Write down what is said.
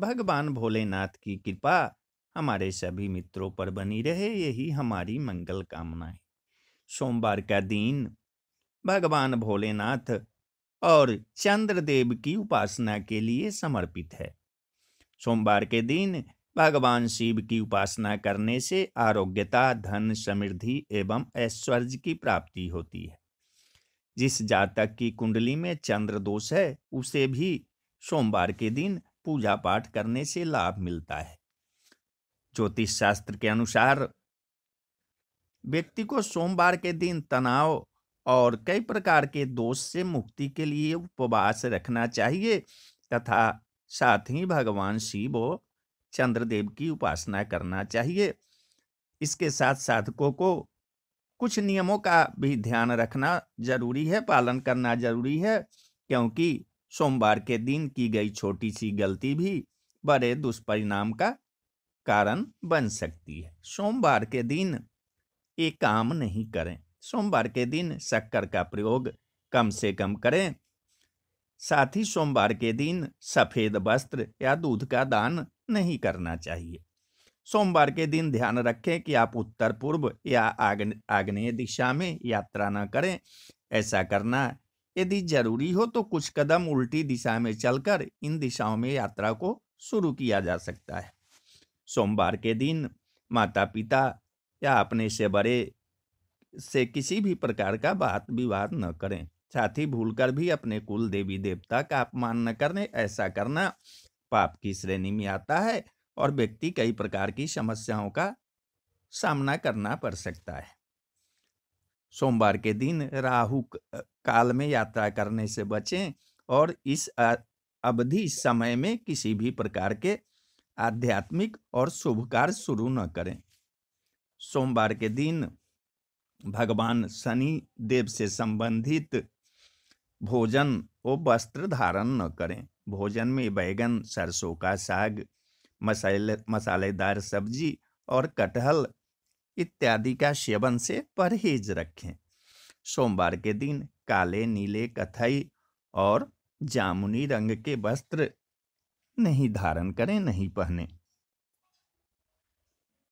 भगवान भोलेनाथ की कृपा हमारे सभी मित्रों पर बनी रहे यही हमारी मंगल कामना है सोमवार का दिन भगवान भोलेनाथ और चंद्रदेव की उपासना के लिए समर्पित है सोमवार के दिन भगवान शिव की उपासना करने से आरोग्यता धन समृद्धि एवं ऐश्वर्य की प्राप्ति होती है जिस जातक की कुंडली में चंद्र दोष है उसे भी सोमवार के दिन पूजा पाठ करने से लाभ मिलता है ज्योतिष शास्त्र के अनुसार व्यक्ति को सोमवार के दिन तनाव और कई प्रकार के दोष से मुक्ति के लिए उपवास रखना चाहिए तथा साथ ही भगवान शिव और चंद्रदेव की उपासना करना चाहिए इसके साथ साधकों को कुछ नियमों का भी ध्यान रखना जरूरी है पालन करना जरूरी है क्योंकि सोमवार के दिन की गई छोटी सी गलती भी बड़े दुष्परिणाम का कारण बन सकती है सोमवार के दिन ये काम नहीं करें सोमवार के दिन शक्कर का प्रयोग कम से कम करें साथ ही सोमवार के दिन सफ़ेद वस्त्र या दूध का दान नहीं करना चाहिए सोमवार के दिन ध्यान रखें कि आप उत्तर पूर्व या आग्नेय दिशा में यात्रा न करें ऐसा करना यदि जरूरी हो तो कुछ कदम उल्टी दिशा में चलकर इन दिशाओं में यात्रा को शुरू किया जा सकता है सोमवार के दिन माता पिता या अपने से बड़े से किसी भी प्रकार का बात विवाद न करें साथ ही भूल भी अपने कुल देवी देवता का अपमान न करने ऐसा करना पाप की श्रेणी में आता है और व्यक्ति कई प्रकार की समस्याओं का सामना करना पड़ सकता है सोमवार के दिन राहु काल में यात्रा करने से बचें और इस अवधि समय में किसी भी प्रकार के आध्यात्मिक और शुभ कार्य शुरू न करें सोमवार के दिन भगवान शनि देव से संबंधित भोजन व वस्त्र धारण न करें भोजन में बैगन सरसों का साग मसाले मसालेदार सब्जी और कटहल इत्यादि का सेवन से परहेज रखें सोमवार के दिन काले नीले कथई और जामुनी रंग के वस्त्र नहीं धारण करें नहीं पहने